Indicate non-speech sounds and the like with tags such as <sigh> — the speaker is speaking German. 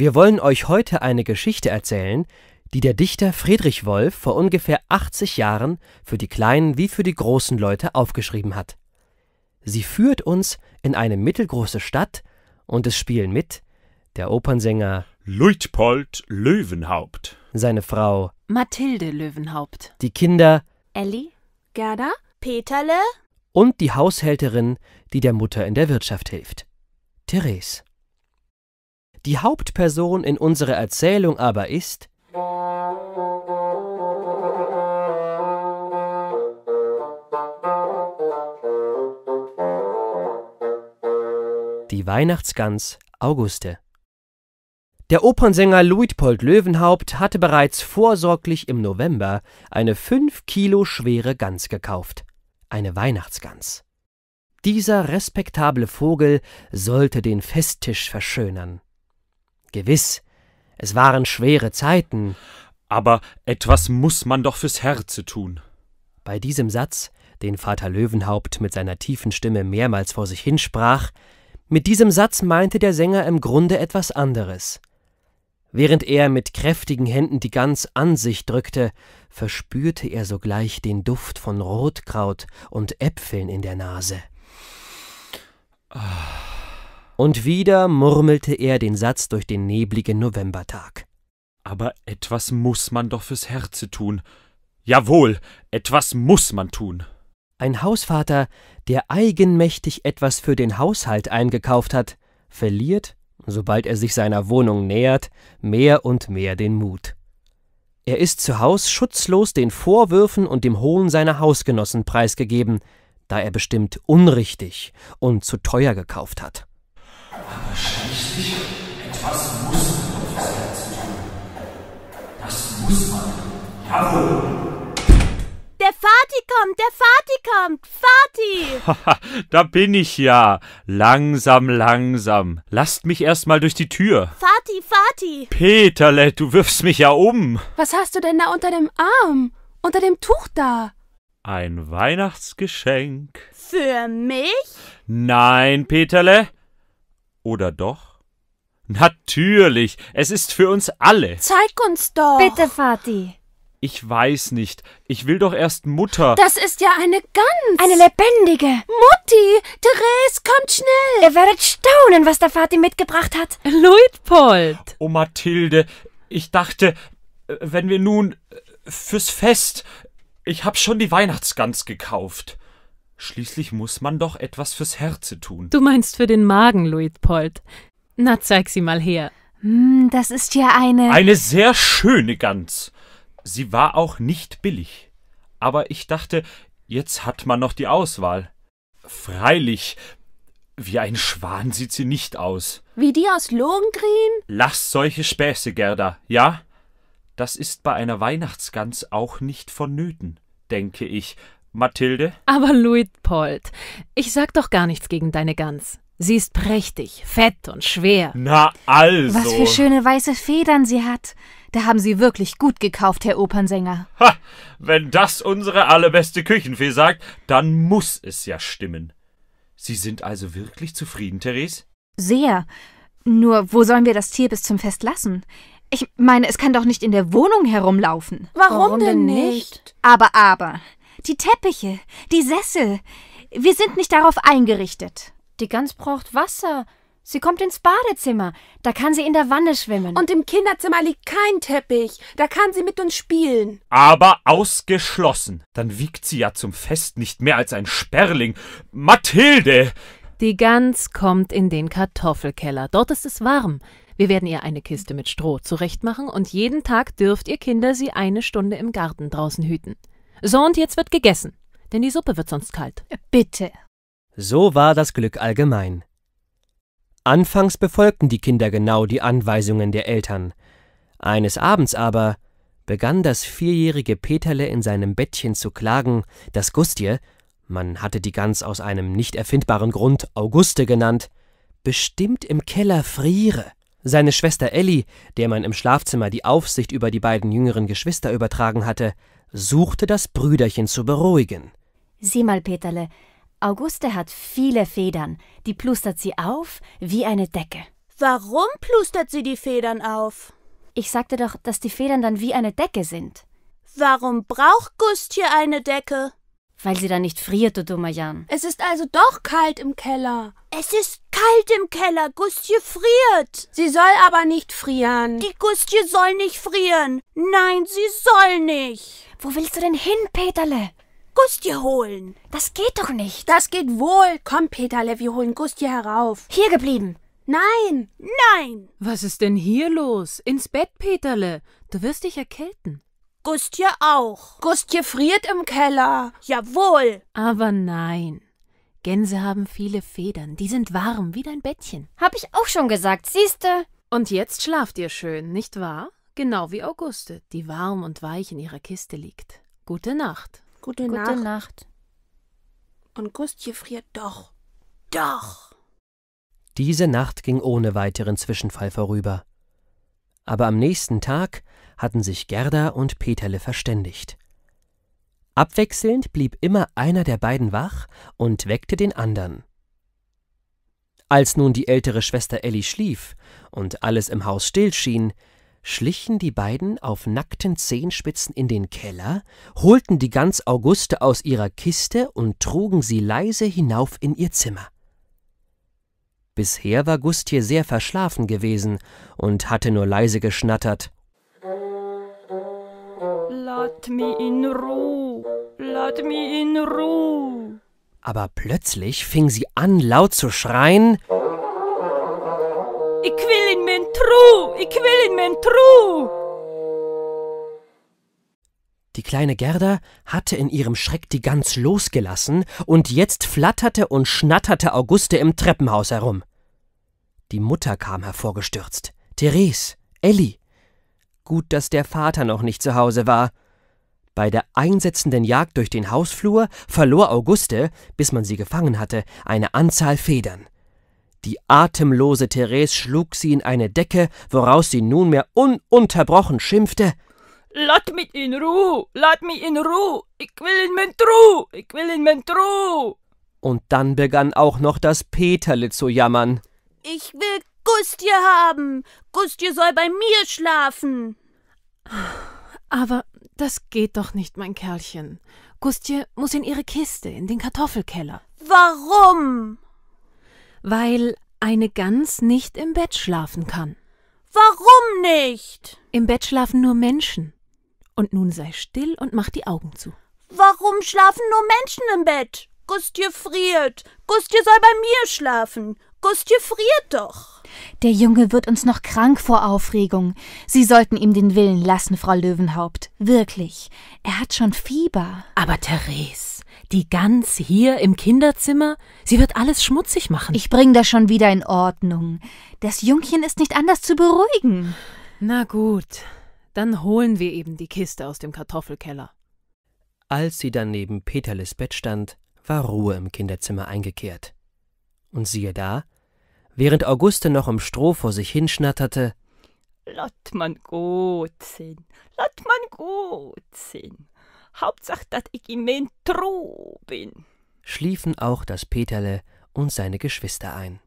Wir wollen euch heute eine Geschichte erzählen, die der Dichter Friedrich Wolf vor ungefähr 80 Jahren für die kleinen wie für die großen Leute aufgeschrieben hat. Sie führt uns in eine mittelgroße Stadt und es spielen mit der Opernsänger Luitpold Löwenhaupt, seine Frau Mathilde Löwenhaupt, die Kinder Elli, Gerda, Peterle und die Haushälterin, die der Mutter in der Wirtschaft hilft, Therese. Die Hauptperson in unserer Erzählung aber ist die Weihnachtsgans Auguste. Der Opernsänger Luitpold Löwenhaupt hatte bereits vorsorglich im November eine fünf Kilo schwere Gans gekauft, eine Weihnachtsgans. Dieser respektable Vogel sollte den Festtisch verschönern. Gewiss, es waren schwere Zeiten. Aber etwas muss man doch fürs Herze tun. Bei diesem Satz, den Vater Löwenhaupt mit seiner tiefen Stimme mehrmals vor sich hinsprach, mit diesem Satz meinte der Sänger im Grunde etwas anderes. Während er mit kräftigen Händen die Gans an sich drückte, verspürte er sogleich den Duft von Rotkraut und Äpfeln in der Nase. Ah und wieder murmelte er den Satz durch den nebligen Novembertag. Aber etwas muss man doch fürs Herze tun. Jawohl, etwas muss man tun. Ein Hausvater, der eigenmächtig etwas für den Haushalt eingekauft hat, verliert, sobald er sich seiner Wohnung nähert, mehr und mehr den Mut. Er ist zu Haus schutzlos den Vorwürfen und dem Hohn seiner Hausgenossen preisgegeben, da er bestimmt unrichtig und zu teuer gekauft hat. Aber schließlich, etwas muss man auf das Herz tun. Das muss man. Jawohl. Der Vati kommt, der Vati kommt, Vati! <laughs> da bin ich ja. Langsam, langsam. Lasst mich erstmal durch die Tür. Vati, Vati! Peterle, du wirfst mich ja um. Was hast du denn da unter dem Arm? Unter dem Tuch da? Ein Weihnachtsgeschenk. Für mich? Nein, Peterle, oder doch? Natürlich, es ist für uns alle. Zeig uns doch. Bitte, Vati. Ich weiß nicht. Ich will doch erst Mutter. Das ist ja eine Gans. Eine lebendige. Mutti, Therese, kommt schnell. Ihr werdet staunen, was der Vati mitgebracht hat. Luitpold. Oh, Mathilde, ich dachte, äh, wenn wir nun äh, fürs Fest. Ich hab schon die Weihnachtsgans gekauft. Schließlich muss man doch etwas fürs Herze tun. Du meinst für den Magen, Luitpold. Na, zeig sie mal her. Hm, das ist ja eine. Eine sehr schöne Gans. Sie war auch nicht billig. Aber ich dachte, jetzt hat man noch die Auswahl. Freilich, wie ein Schwan sieht sie nicht aus. Wie die aus Lohengrin? Lass solche Späße, Gerda, ja? Das ist bei einer Weihnachtsgans auch nicht vonnöten, denke ich, Mathilde? Aber Luitpold, ich sag doch gar nichts gegen deine Gans. Sie ist prächtig, fett und schwer. Na also. Was für schöne weiße Federn sie hat. Da haben Sie wirklich gut gekauft, Herr Opernsänger. Ha, wenn das unsere allerbeste Küchenfee sagt, dann muss es ja stimmen. Sie sind also wirklich zufrieden, Therese? Sehr. Nur wo sollen wir das Tier bis zum Fest lassen? Ich meine, es kann doch nicht in der Wohnung herumlaufen. Warum, Warum denn nicht? Aber, aber, die Teppiche, die Sessel. Wir sind nicht darauf eingerichtet. Die Gans braucht Wasser. Sie kommt ins Badezimmer. Da kann sie in der Wanne schwimmen. Und im Kinderzimmer liegt kein Teppich. Da kann sie mit uns spielen. Aber ausgeschlossen. Dann wiegt sie ja zum Fest nicht mehr als ein Sperling. Mathilde! Die Gans kommt in den Kartoffelkeller. Dort ist es warm. Wir werden ihr eine Kiste mit Stroh zurechtmachen und jeden Tag dürft ihr Kinder sie eine Stunde im Garten draußen hüten. So, und jetzt wird gegessen, denn die Suppe wird sonst kalt. Bitte. So war das Glück allgemein. Anfangs befolgten die Kinder genau die Anweisungen der Eltern. Eines Abends aber begann das vierjährige Peterle in seinem Bettchen zu klagen, dass Gustie, man hatte die Gans aus einem nicht erfindbaren Grund Auguste genannt, bestimmt im Keller friere. Seine Schwester Elli, der man im Schlafzimmer die Aufsicht über die beiden jüngeren Geschwister übertragen hatte, suchte das Brüderchen zu beruhigen. Sieh mal, Peterle, Auguste hat viele Federn, die plustert sie auf wie eine Decke. Warum plustert sie die Federn auf? Ich sagte doch, dass die Federn dann wie eine Decke sind. Warum braucht Gust hier eine Decke? Weil sie dann nicht friert, du dummer Jan. Es ist also doch kalt im Keller. Es ist kalt im Keller. Gustje friert. Sie soll aber nicht frieren. Die Gustje soll nicht frieren. Nein, sie soll nicht. Wo willst du denn hin, Peterle? Gustje holen. Das geht doch nicht. Das geht wohl. Komm, Peterle, wir holen Gustje herauf. Hier geblieben. Nein. Nein. Was ist denn hier los? Ins Bett, Peterle. Du wirst dich erkälten. Gustje auch. Gustje friert im Keller. Jawohl. Aber nein. Gänse haben viele Federn, die sind warm wie dein Bettchen. Hab ich auch schon gesagt, siehste. Und jetzt schlaft ihr schön, nicht wahr? Genau wie Auguste, die warm und weich in ihrer Kiste liegt. Gute Nacht. Gute, Gute Nacht. Nacht. Und Gustje friert doch. Doch. Diese Nacht ging ohne weiteren Zwischenfall vorüber. Aber am nächsten Tag hatten sich Gerda und Peterle verständigt. Abwechselnd blieb immer einer der beiden wach und weckte den andern. Als nun die ältere Schwester Elli schlief und alles im Haus still schien, schlichen die beiden auf nackten Zehenspitzen in den Keller, holten die Gans Auguste aus ihrer Kiste und trugen sie leise hinauf in ihr Zimmer. Bisher war Gust hier sehr verschlafen gewesen und hatte nur leise geschnattert Lasst mich in Ruhe! Lasst mich in Ruhe! Aber plötzlich fing sie an, laut zu schreien: Ich will in mein Tru! Ich will in mein Tru! Die kleine Gerda hatte in ihrem Schreck die Gans losgelassen, und jetzt flatterte und schnatterte Auguste im Treppenhaus herum. Die Mutter kam hervorgestürzt. Therese, Elli. Gut, dass der Vater noch nicht zu Hause war. Bei der einsetzenden Jagd durch den Hausflur verlor Auguste, bis man sie gefangen hatte, eine Anzahl Federn. Die atemlose Therese schlug sie in eine Decke, woraus sie nunmehr ununterbrochen schimpfte. Lat mich in Ruhe, lat mich in Ruhe, ich will in mein Ruhe, ich will in mein Ruhe. Und dann begann auch noch das Peterle zu jammern. Ich will Gustje haben, Gustje soll bei mir schlafen. Aber das geht doch nicht, mein Kerlchen. Gustje muss in ihre Kiste, in den Kartoffelkeller. Warum? Weil eine Gans nicht im Bett schlafen kann. Warum nicht? Im Bett schlafen nur Menschen. Und nun sei still und mach die Augen zu. Warum schlafen nur Menschen im Bett? Gustje friert. Gustje soll bei mir schlafen. Gustje friert doch. Der Junge wird uns noch krank vor Aufregung. Sie sollten ihm den Willen lassen, Frau Löwenhaupt. Wirklich. Er hat schon Fieber. Aber Therese, die Gans hier im Kinderzimmer, sie wird alles schmutzig machen. Ich bring das schon wieder in Ordnung. Das Jungchen ist nicht anders zu beruhigen. Na gut, dann holen wir eben die Kiste aus dem Kartoffelkeller. Als sie dann neben Peterles Bett stand, war Ruhe im Kinderzimmer eingekehrt. Und siehe da, während Auguste noch im Stroh vor sich hinschnatterte. Lott man gut sinn, lott man gut sinn. Hauptsache, dass ich im Tru bin. Schliefen auch das Peterle und seine Geschwister ein.